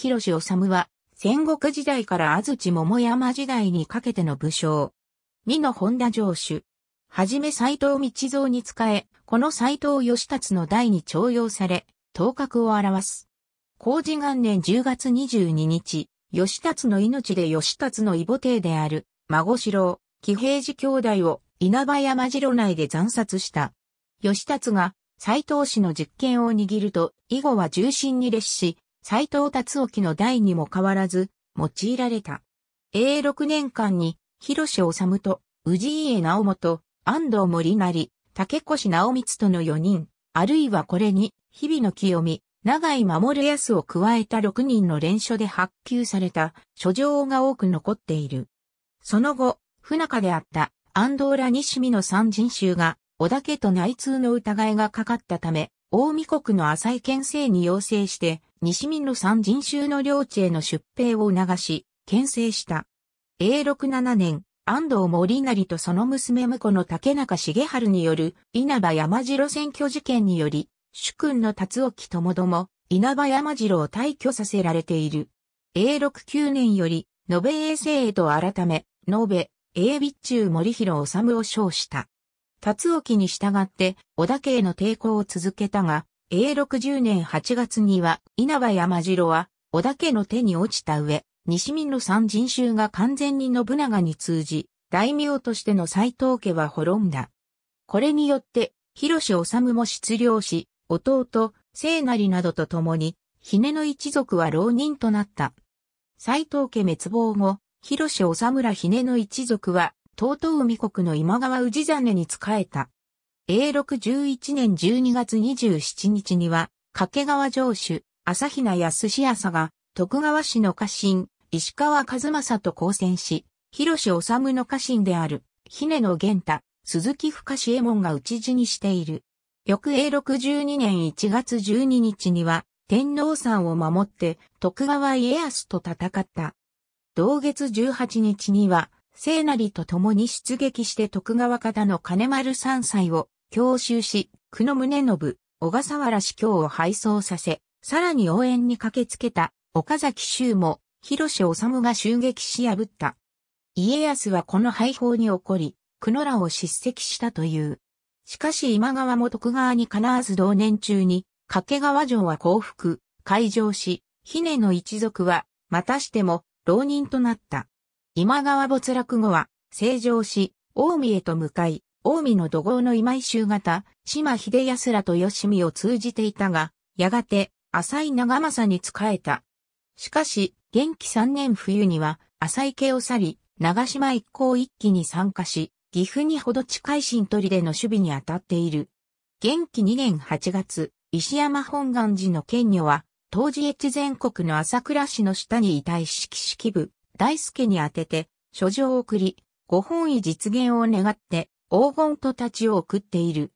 広志治は、戦国時代から安土桃山時代にかけての武将。二の本田城主。はじめ斎藤道蔵に仕え、この斎藤義達の代に徴用され、頭角を表す。工事元年10月22日、義達の命で義達の異母帝である、孫四郎、騎平寺兄弟を稲葉山城内で斬殺した。義達が斎藤氏の実権を握ると、以後は重心に列し、斎藤達沖の代にも変わらず用いられた。永6年間に、広瀬治と、宇治家直元、安藤森成、竹越直光との4人、あるいはこれに、日々の清美、長井守康を加えた6人の連書で発給された書状が多く残っている。その後、不仲であった安藤ら西見の三人衆が、小田家と内通の疑いがかかったため、大見国の浅井県政に要請して、西民の三人衆の領地への出兵を促し、県政した。永禄7年、安藤森成とその娘婿の竹中重春による稲葉山城選挙事件により、主君の辰沖ともども、稲葉山城を退去させられている。永禄9年より、延べ衛生へと改め、延べ、永備中森広治を称した。達沖に従って織田家への抵抗を続けたが、永60年8月には稲葉山城は織田家の手に落ちた上、西民の三人衆が完全に信長に通じ、大名としての斎藤家は滅んだ。これによって、広志治も失領し、弟、聖成などと共に、姫の一族は浪人となった。斎藤家滅亡後、広志治ら姫の一族は東東海国の今川氏真に仕えた。永禄11年12月27日には、掛川城主、朝比奈康康が、徳川氏の家臣、石川和正と交戦し、広志治の家臣である、姫野玄太、鈴木深志右衛門が討ち死にしている。翌永禄12年1月12日には、天皇山を守って、徳川家康と戦った。同月18日には、聖成と共に出撃して徳川方の金丸三歳を強襲し、久野宗信、小笠原司教を敗走させ、さらに応援に駆けつけた岡崎衆も広瀬治が襲撃し破った。家康はこの敗北に起こり、久野らを叱責したという。しかし今川も徳川にかなわず同年中に、掛川城は降伏、開城し、姫の一族は、またしても、浪人となった。今川没落後は、成城し、近江へと向かい、近江の土豪の今井州方、島秀康らと吉見を通じていたが、やがて、浅井長政に仕えた。しかし、元気三年冬には、浅井家を去り、長島一行一揆に参加し、岐阜にほど近い新鳥での守備に当たっている。元気二年八月、石山本願寺の県女は、当時越前国の朝倉氏の下にいた一式式部、大輔に宛てて、書状を送り、ご本意実現を願って、黄金と立ちを送っている。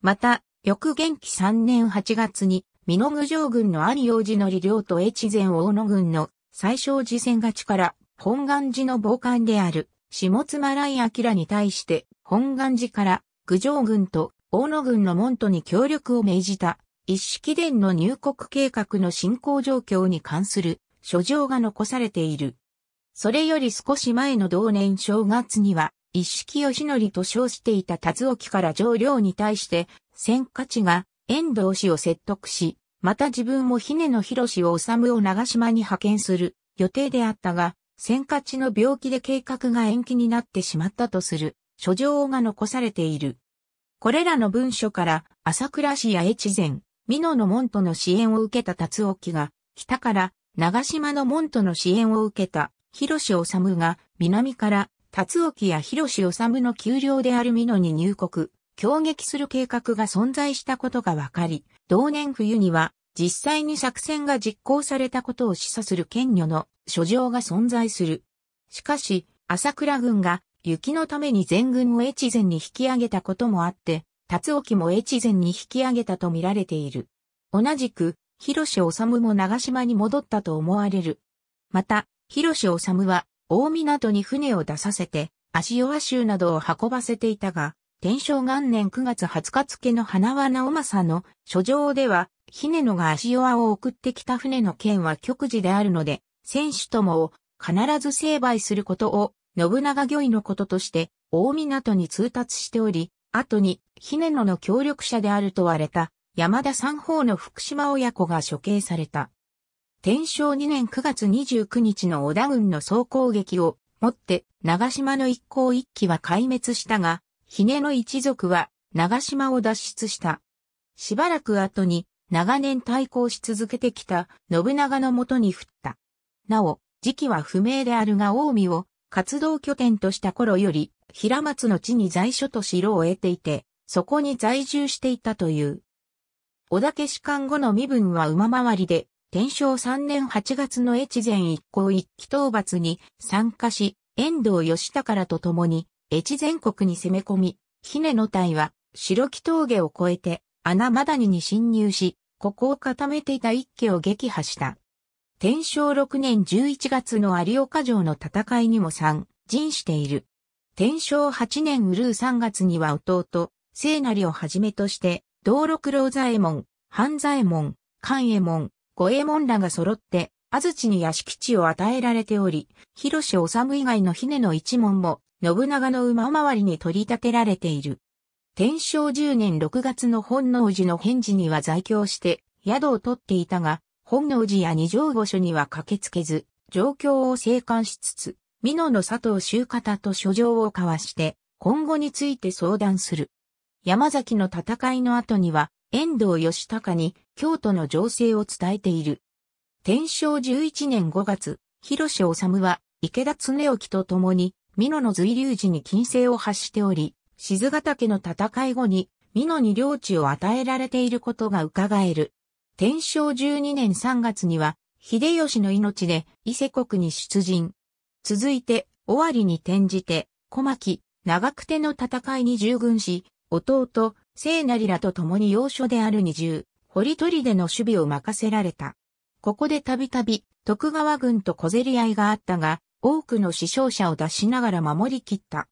また、翌元気3年8月に、美濃郡上軍の兄王子の利領と越前大野軍の最小次戦勝ちから、本願寺の傍観である、下妻来明に対して、本願寺から、郡上軍と大野軍の門徒に協力を命じた、一式伝の入国計画の進行状況に関する書状が残されている。それより少し前の同年正月には、一式義則と称していた達沖から上領に対して、戦価値が遠藤氏を説得し、また自分も姫の広氏を治を長島に派遣する予定であったが、戦価値の病気で計画が延期になってしまったとする書状が残されている。これらの文書から、朝倉氏や越前、美濃の門徒の支援を受けた達沖が、北から長島の門徒の支援を受けた広志治が南から辰沖や広志治の丘陵である美濃に入国、攻撃する計画が存在したことが分かり、同年冬には実際に作戦が実行されたことを示唆する権女の書状が存在する。しかし、朝倉軍が雪のために全軍を越前に引き上げたこともあって、辰沖も越前に引き上げたと見られている。同じく、広志治も長島に戻ったと思われる。また、広志治は、大港に船を出させて、足弱州などを運ばせていたが、天正元年9月20日付の花輪直政の書状では、姫野が足弱を送ってきた船の件は極事であるので、選手ともを必ず成敗することを、信長御意のこととして、大港に通達しており、後に、姫野の協力者であると割れた、山田三方の福島親子が処刑された。天正2年9月29日の織田軍の総攻撃をもって長島の一向一揆は壊滅したが、姫の一族は長島を脱出した。しばらく後に長年対抗し続けてきた信長のもとに降った。なお、時期は不明であるが近江を活動拠点とした頃より平松の地に在所と城を得ていて、そこに在住していたという。小田家士官後の身分は馬回りで、天正3年8月の越前一向一期討伐に参加し、遠藤義宝と共に越前国に攻め込み、姫の隊は白木峠を越えて穴マダニに侵入し、ここを固めていた一家を撃破した。天正6年11月の有岡城の戦いにも参陣している。天正8年うるう3月には弟、聖成をはじめとして、道六郎左衛門、半左衛門、関右衛門、五右衛門らが揃って、安土に屋敷地を与えられており、広瀬治以外の姫の一門も、信長の馬回りに取り立てられている。天正10年6月の本能寺の返事には在京して、宿を取っていたが、本能寺や二条御所には駆けつけず、状況を静観しつつ、美濃の佐藤周方と書状を交わして、今後について相談する。山崎の戦いの後には、遠藤義隆に京都の情勢を伝えている。天正11年5月、広瀬治は池田恒興と共に、美濃の随流寺に金星を発しており、静ヶ岳の戦い後に、美濃に領地を与えられていることが伺える。天正12年3月には、秀吉の命で伊勢国に出陣。続いて、尾張に転じて、小牧、長久手の戦いに従軍し、弟、聖なりらと共に要所である二重、堀取での守備を任せられた。ここでたびたび徳川軍と小競り合いがあったが、多くの死傷者を出しながら守り切った。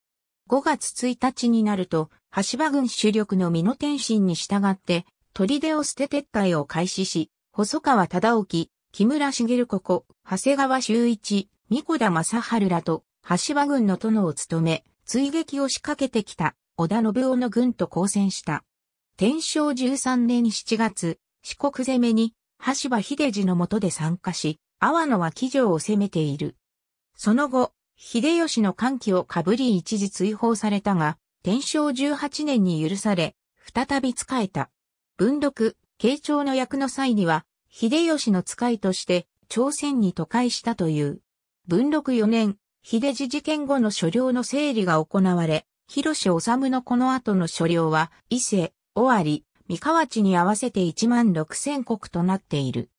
5月1日になると、橋場軍主力の美濃天心に従って、取出を捨て撤退を開始し、細川忠興、木村茂ここ、長谷川修一、三子田正春らと、橋場軍の殿を務め、追撃を仕掛けてきた。織田信夫の軍と交戦した。天正十三年7月、四国攻めに、橋場秀治の下で参加し、阿波野は騎乗を攻めている。その後、秀吉の歓喜をかぶり一時追放されたが、天正十八年に許され、再び仕えた。文禄、慶長の役の際には、秀吉の使いとして、朝鮮に都会したという。文禄4年、秀治事件後の所領の整理が行われ、広志治のこの後の所領は、伊勢、尾張、三河地に合わせて1万6千国となっている。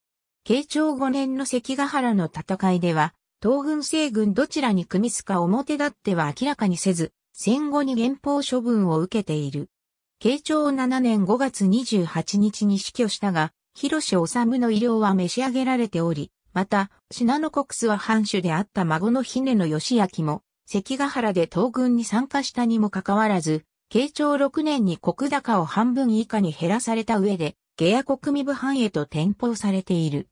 慶長5年の関ヶ原の戦いでは、東軍西軍どちらに組みすか表立っては明らかにせず、戦後に減法処分を受けている。慶長7年5月28日に死去したが、広志治の医療は召し上げられており、また、信濃国須は藩主であった孫の姫の義明も、関ヶ原で東軍に参加したにもかかわらず、慶長6年に国高を半分以下に減らされた上で、下野国民部藩へと転封されている。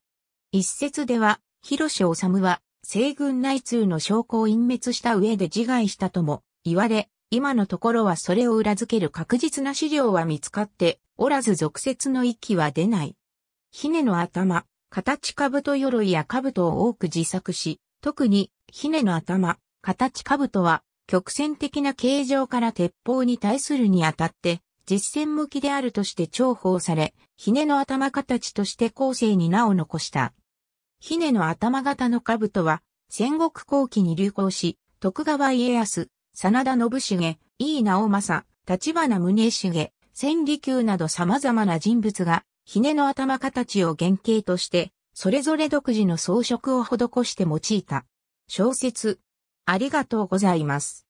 一説では、広瀬治は、西軍内通の証拠を隠滅した上で自害したとも言われ、今のところはそれを裏付ける確実な資料は見つかっておらず俗説の息は出ない。ひねの頭、形兜鎧や兜を多く自作し、特に、ひねの頭、形兜は、曲線的な形状から鉄砲に対するにあたって、実践向きであるとして重宝され、ひねの頭形として後世に名を残した。ひねの頭型の兜は、戦国後期に流行し、徳川家康、真田信繁、井伊直政、立花宗茂、千里宮など様々な人物が、ひねの頭形を原型として、それぞれ独自の装飾を施して用いた。小説、ありがとうございます。